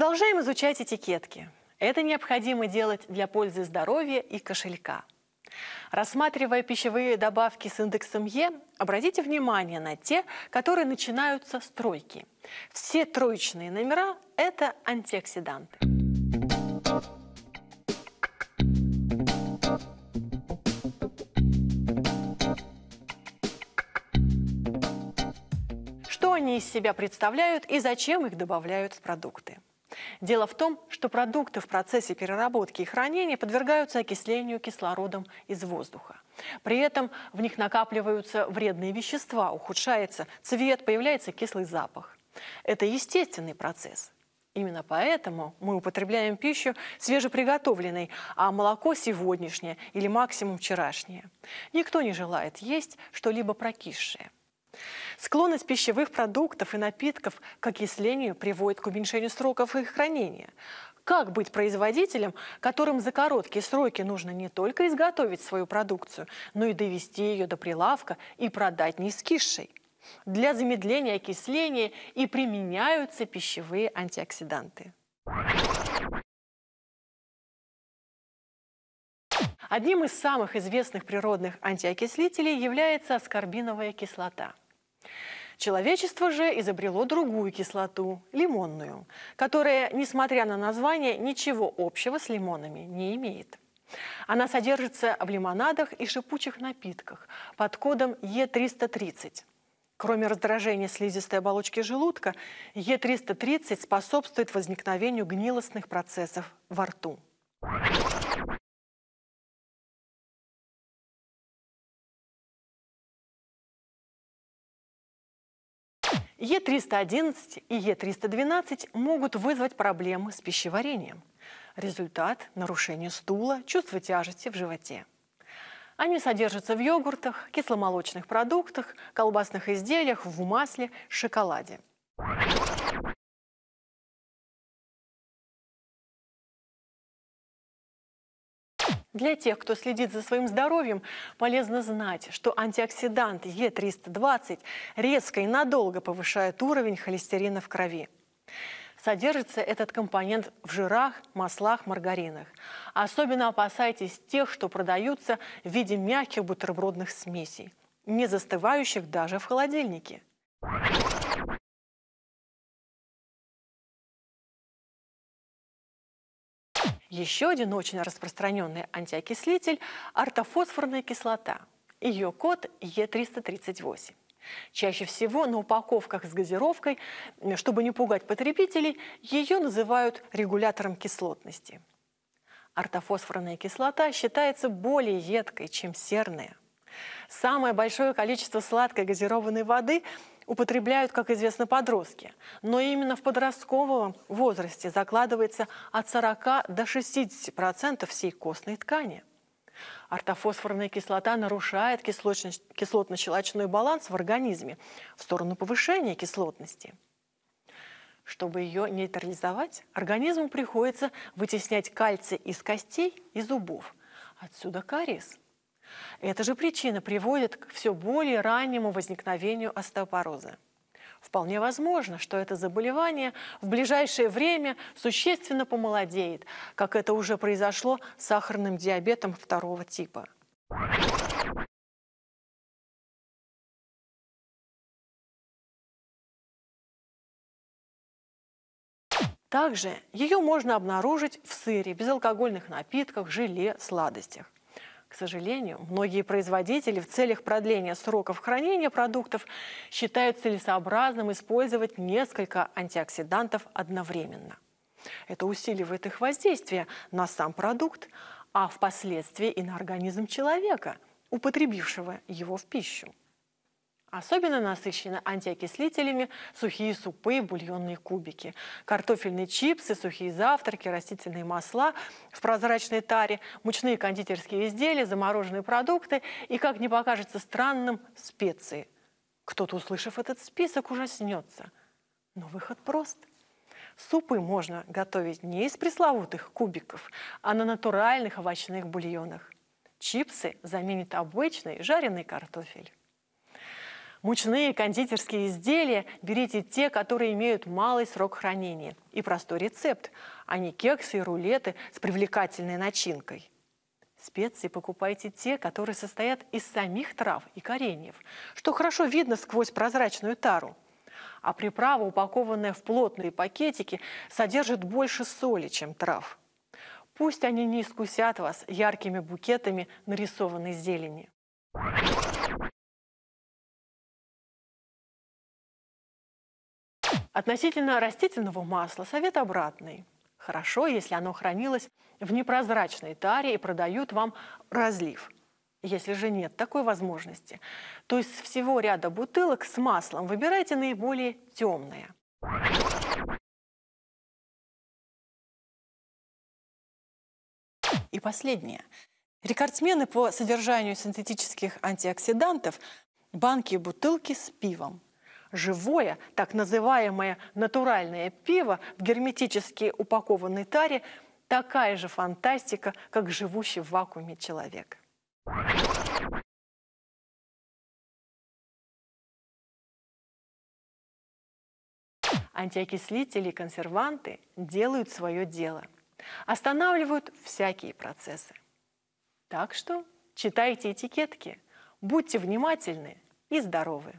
Продолжаем изучать этикетки. Это необходимо делать для пользы здоровья и кошелька. Рассматривая пищевые добавки с индексом Е, обратите внимание на те, которые начинаются с тройки. Все троечные номера – это антиоксиданты. Что они из себя представляют и зачем их добавляют в продукты? Дело в том, что продукты в процессе переработки и хранения подвергаются окислению кислородом из воздуха. При этом в них накапливаются вредные вещества, ухудшается цвет, появляется кислый запах. Это естественный процесс. Именно поэтому мы употребляем пищу свежеприготовленной, а молоко сегодняшнее или максимум вчерашнее. Никто не желает есть что-либо прокисшее. Склонность пищевых продуктов и напитков к окислению приводит к уменьшению сроков их хранения. Как быть производителем, которым за короткие сроки нужно не только изготовить свою продукцию, но и довести ее до прилавка и продать не скисшей? Для замедления окисления и применяются пищевые антиоксиданты. Одним из самых известных природных антиокислителей является аскорбиновая кислота – Человечество же изобрело другую кислоту – лимонную, которая, несмотря на название, ничего общего с лимонами не имеет. Она содержится в лимонадах и шипучих напитках под кодом Е330. Кроме раздражения слизистой оболочки желудка, Е330 способствует возникновению гнилостных процессов во рту. Е311 и Е312 могут вызвать проблемы с пищеварением. Результат – нарушение стула, чувство тяжести в животе. Они содержатся в йогуртах, кисломолочных продуктах, колбасных изделиях, в масле, шоколаде. Для тех, кто следит за своим здоровьем, полезно знать, что антиоксидант Е320 резко и надолго повышает уровень холестерина в крови. Содержится этот компонент в жирах, маслах, маргаринах. Особенно опасайтесь тех, что продаются в виде мягких бутербродных смесей, не застывающих даже в холодильнике. Еще один очень распространенный антиокислитель – ортофосфорная кислота. Ее код Е338. Чаще всего на упаковках с газировкой, чтобы не пугать потребителей, ее называют регулятором кислотности. Ортофосфорная кислота считается более едкой, чем серная. Самое большое количество сладкой газированной воды употребляют, как известно, подростки. Но именно в подростковом возрасте закладывается от 40 до 60% всей костной ткани. Ортофосфорная кислота нарушает кислотно-щелочной баланс в организме в сторону повышения кислотности. Чтобы ее нейтрализовать, организму приходится вытеснять кальций из костей и зубов. Отсюда кариес – эта же причина приводит к все более раннему возникновению остеопороза. Вполне возможно, что это заболевание в ближайшее время существенно помолодеет, как это уже произошло с сахарным диабетом второго типа. Также ее можно обнаружить в сыре, безалкогольных напитках, желе, сладостях. К сожалению, многие производители в целях продления сроков хранения продуктов считают целесообразным использовать несколько антиоксидантов одновременно. Это усиливает их воздействие на сам продукт, а впоследствии и на организм человека, употребившего его в пищу. Особенно насыщены антиокислителями сухие супы и бульонные кубики, картофельные чипсы, сухие завтраки, растительные масла в прозрачной таре, мучные кондитерские изделия, замороженные продукты и, как не покажется странным, специи. Кто-то, услышав этот список, ужаснется. Но выход прост – Супы можно готовить не из пресловутых кубиков, а на натуральных овощных бульонах. Чипсы заменят обычный жареный картофель. Мучные кондитерские изделия берите те, которые имеют малый срок хранения. И простой рецепт, а не кексы и рулеты с привлекательной начинкой. Специи покупайте те, которые состоят из самих трав и кореньев, что хорошо видно сквозь прозрачную тару. А приправа, упакованная в плотные пакетики, содержит больше соли, чем трав. Пусть они не искусят вас яркими букетами нарисованной зелени. Относительно растительного масла совет обратный. Хорошо, если оно хранилось в непрозрачной таре и продают вам разлив. Если же нет такой возможности, то из всего ряда бутылок с маслом выбирайте наиболее темные. И последнее. Рекордсмены по содержанию синтетических антиоксидантов – банки и бутылки с пивом – Живое, так называемое натуральное пиво в герметически упакованной таре – такая же фантастика, как живущий в вакууме человек. Антиокислители и консерванты делают свое дело. Останавливают всякие процессы. Так что читайте этикетки, будьте внимательны и здоровы.